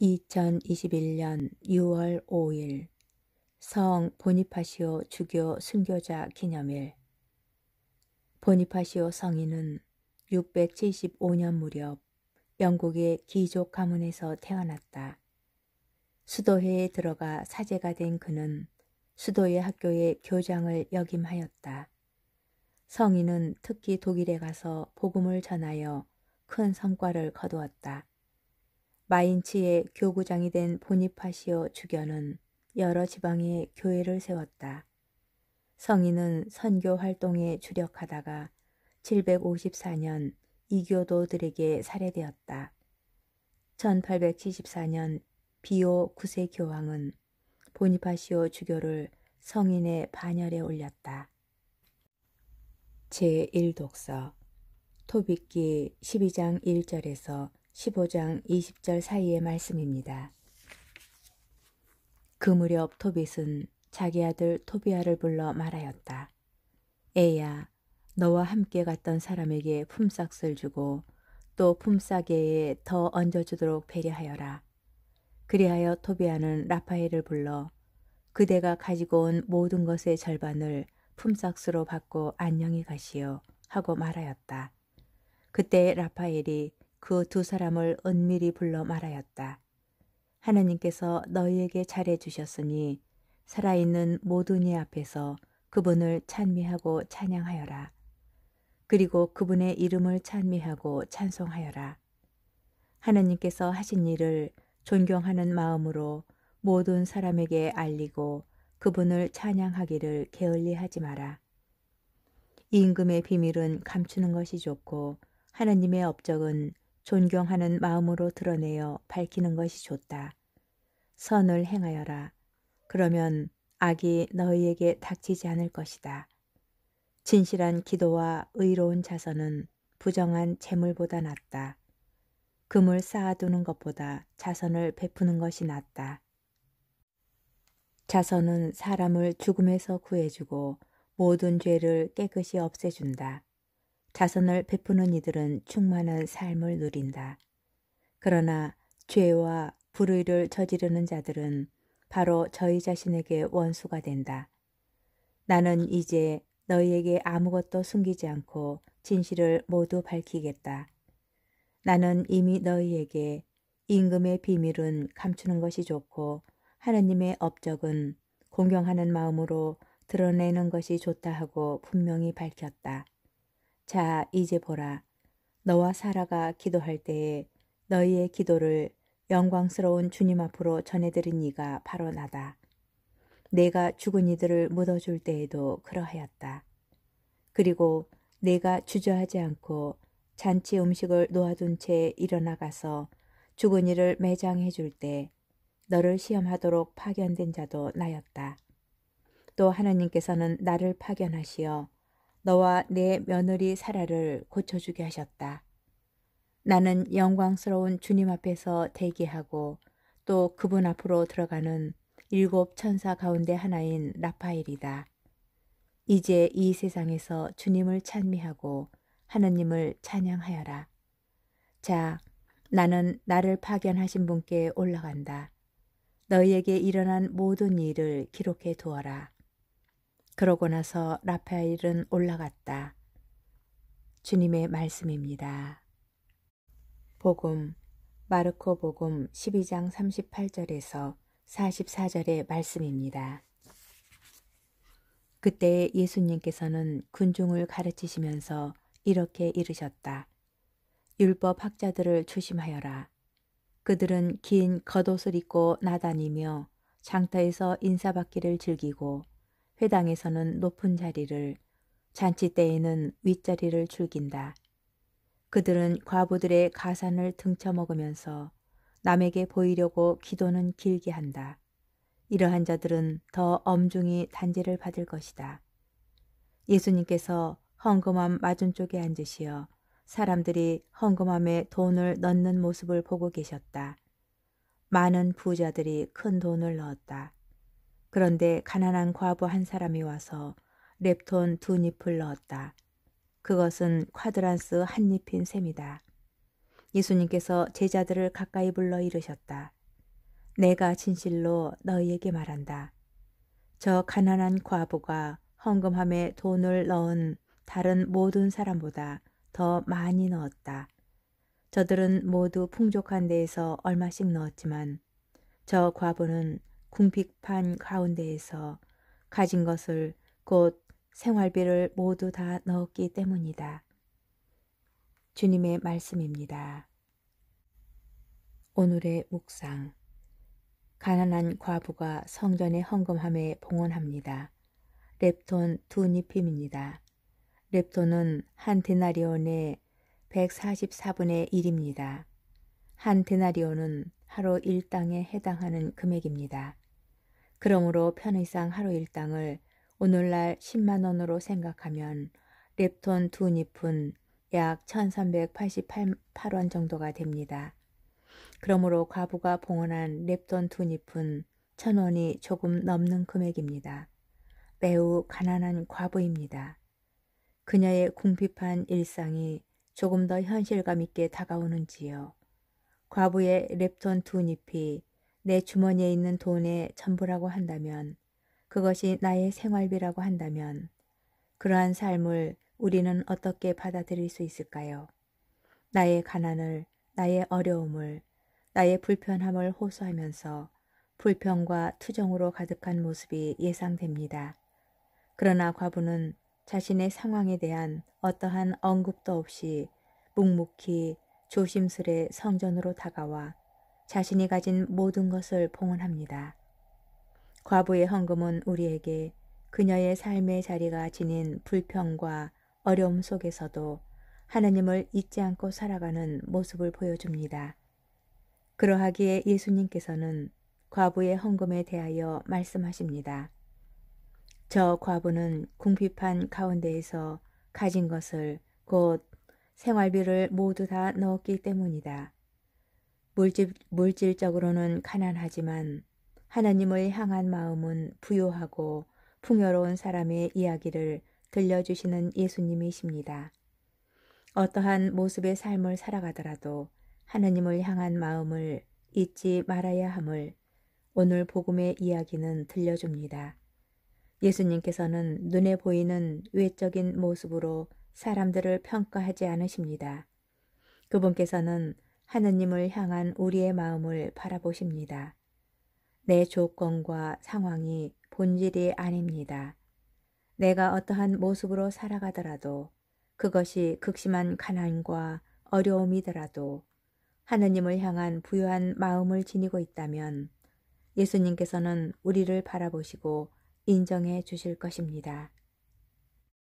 2021년 6월 5일 성 보니파시오 주교 순교자 기념일 보니파시오 성인은 675년 무렵 영국의 귀족 가문에서 태어났다. 수도회에 들어가 사제가 된 그는 수도의 학교의 교장을 역임하였다. 성인은 특히 독일에 가서 복음을 전하여 큰 성과를 거두었다. 마인츠의 교구장이 된 보니파시오 주교는 여러 지방에 교회를 세웠다. 성인은 선교 활동에 주력하다가 754년 이교도들에게 살해되었다. 1874년 비오 9세 교황은 보니파시오 주교를 성인의 반열에 올렸다. 제1독서 토빅기 12장 1절에서 15장 20절 사이의 말씀입니다. 그 무렵 토빗은 자기 아들 토비아를 불러 말하였다. 에야, 너와 함께 갔던 사람에게 품삯을 주고 또 품삯에 더 얹어주도록 배려하여라. 그리하여 토비아는 라파엘을 불러 그대가 가지고 온 모든 것의 절반을 품삯으로 받고 안녕히 가시오 하고 말하였다. 그때 라파엘이 그두 사람을 은밀히 불러 말하였다. 하나님께서 너희에게 잘해 주셨으니 살아있는 모든 이 앞에서 그분을 찬미하고 찬양하여라. 그리고 그분의 이름을 찬미하고 찬송하여라. 하나님께서 하신 일을 존경하는 마음으로 모든 사람에게 알리고 그분을 찬양하기를 게을리하지 마라. 임금의 비밀은 감추는 것이 좋고 하나님의 업적은 존경하는 마음으로 드러내어 밝히는 것이 좋다. 선을 행하여라. 그러면 악이 너희에게 닥치지 않을 것이다. 진실한 기도와 의로운 자선은 부정한 재물보다 낫다. 금을 쌓아두는 것보다 자선을 베푸는 것이 낫다. 자선은 사람을 죽음에서 구해주고 모든 죄를 깨끗이 없애준다. 자선을 베푸는 이들은 충만한 삶을 누린다. 그러나 죄와 불의를 저지르는 자들은 바로 저희 자신에게 원수가 된다. 나는 이제 너희에게 아무것도 숨기지 않고 진실을 모두 밝히겠다. 나는 이미 너희에게 임금의 비밀은 감추는 것이 좋고 하느님의 업적은 공경하는 마음으로 드러내는 것이 좋다 하고 분명히 밝혔다. 자, 이제 보라. 너와 사라가 기도할 때에 너희의 기도를 영광스러운 주님 앞으로 전해드린 이가 바로 나다. 내가 죽은 이들을 묻어줄 때에도 그러하였다. 그리고 내가 주저하지 않고 잔치 음식을 놓아둔 채 일어나가서 죽은 이를 매장해 줄 때 너를 시험하도록 파견된 자도 나였다. 또 하나님께서는 나를 파견하시어 너와 내 며느리 사라를 고쳐주게 하셨다. 나는 영광스러운 주님 앞에서 대기하고 또 그분 앞으로 들어가는 일곱 천사 가운데 하나인 라파엘이다. 이제 이 세상에서 주님을 찬미하고 하느님을 찬양하여라. 자, 나는 나를 파견하신 분께 올라간다. 너희에게 일어난 모든 일을 기록해 두어라. 그러고 나서 라파엘은 올라갔다. 주님의 말씀입니다. 복음 마르코 복음 12장 38절에서 44절의 말씀입니다. 그때 예수님께서는 군중을 가르치시면서 이렇게 이르셨다. 율법 학자들을 조심하여라. 그들은 긴 겉옷을 입고 나다니며 장터에서 인사받기를 즐기고 회당에서는 높은 자리를, 잔치 때에는 윗자리를 즐긴다. 그들은 과부들의 가산을 등쳐먹으면서 남에게 보이려고 기도는 길게 한다. 이러한 자들은 더 엄중히 단죄를 받을 것이다. 예수님께서 헌금함 맞은쪽에 앉으시어 사람들이 헌금함에 돈을 넣는 모습을 보고 계셨다. 많은 부자들이 큰 돈을 넣었다. 그런데 가난한 과부 한 사람이 와서 랩톤 두 잎을 넣었다. 그것은 콰드란스 한 잎인 셈이다. 예수님께서 제자들을 가까이 불러 이르셨다. 내가 진실로 너희에게 말한다. 저 가난한 과부가 헌금함에 돈을 넣은 다른 모든 사람보다 더 많이 넣었다. 저들은 모두 풍족한 데에서 얼마씩 넣었지만 저 과부는 궁핍한 가운데에서 가진 것을 곧 생활비를 모두 다 넣었기 때문이다. 주님의 말씀입니다. 오늘의 묵상 가난한 과부가 성전의 헌금함에 봉헌합니다. 랩톤 두 니핌입니다. 랩톤은 한 데나리온의 144분의 1입니다. 한 데나리온은 하루 일당에 해당하는 금액입니다. 그러므로 편의상 하루 일당을 오늘날 10만원으로 생각하면 랩톤 두잎은 약 1388원 정도가 됩니다. 그러므로 과부가 봉헌한 랩돈 두잎은 천원이 조금 넘는 금액입니다. 매우 가난한 과부입니다. 그녀의 궁핍한 일상이 조금 더 현실감 있게 다가오는지요. 과부의 랩톤 두 잎이 내 주머니에 있는 돈의 전부라고 한다면 그것이 나의 생활비라고 한다면 그러한 삶을 우리는 어떻게 받아들일 수 있을까요? 나의 가난을, 나의 어려움을, 나의 불편함을 호소하면서 불평과 투정으로 가득한 모습이 예상됩니다. 그러나 과부는 자신의 상황에 대한 어떠한 언급도 없이 묵묵히 조심스레 성전으로 다가와 자신이 가진 모든 것을 봉헌합니다. 과부의 헌금은 우리에게 그녀의 삶의 자리가 지닌 불평과 어려움 속에서도 하나님을 잊지 않고 살아가는 모습을 보여줍니다. 그러하기에 예수님께서는 과부의 헌금에 대하여 말씀하십니다. 저 과부는 궁핍한 가운데에서 가진 것을 곧 생활비를 모두 다 넣었기 때문이다. 물질, 물질적으로는 가난하지만 하나님을 향한 마음은 부유하고 풍요로운 사람의 이야기를 들려주시는 예수님이십니다. 어떠한 모습의 삶을 살아가더라도 하나님을 향한 마음을 잊지 말아야 함을 오늘 복음의 이야기는 들려줍니다. 예수님께서는 눈에 보이는 외적인 모습으로 사람들을 평가하지 않으십니다. 그분께서는 하느님을 향한 우리의 마음을 바라보십니다. 내 조건과 상황이 본질이 아닙니다. 내가 어떠한 모습으로 살아가더라도 그것이 극심한 가난과 어려움이더라도 하느님을 향한 부유한 마음을 지니고 있다면 예수님께서는 우리를 바라보시고 인정해 주실 것입니다.